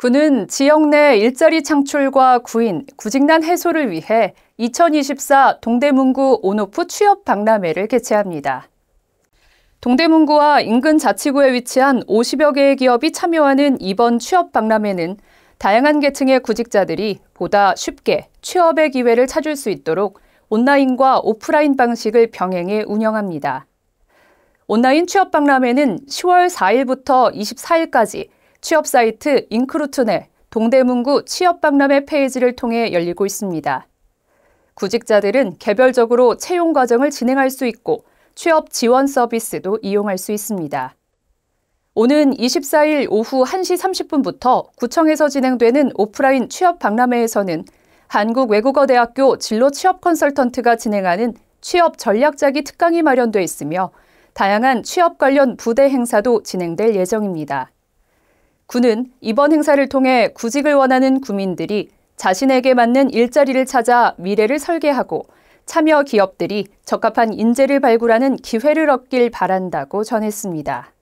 군은 지역 내 일자리 창출과 구인, 구직난 해소를 위해 2024 동대문구 온오프 취업 박람회를 개최합니다. 동대문구와 인근 자치구에 위치한 50여 개의 기업이 참여하는 이번 취업 박람회는 다양한 계층의 구직자들이 보다 쉽게 취업의 기회를 찾을 수 있도록 온라인과 오프라인 방식을 병행해 운영합니다. 온라인 취업 박람회는 10월 4일부터 24일까지 취업 사이트 잉크루트 내 동대문구 취업박람회 페이지를 통해 열리고 있습니다. 구직자들은 개별적으로 채용 과정을 진행할 수 있고 취업 지원 서비스도 이용할 수 있습니다. 오는 24일 오후 1시 30분부터 구청에서 진행되는 오프라인 취업 박람회에서는 한국외국어대학교 진로 취업 컨설턴트가 진행하는 취업 전략자기 특강이 마련돼 있으며 다양한 취업 관련 부대 행사도 진행될 예정입니다. 군은 이번 행사를 통해 구직을 원하는 구민들이 자신에게 맞는 일자리를 찾아 미래를 설계하고 참여 기업들이 적합한 인재를 발굴하는 기회를 얻길 바란다고 전했습니다.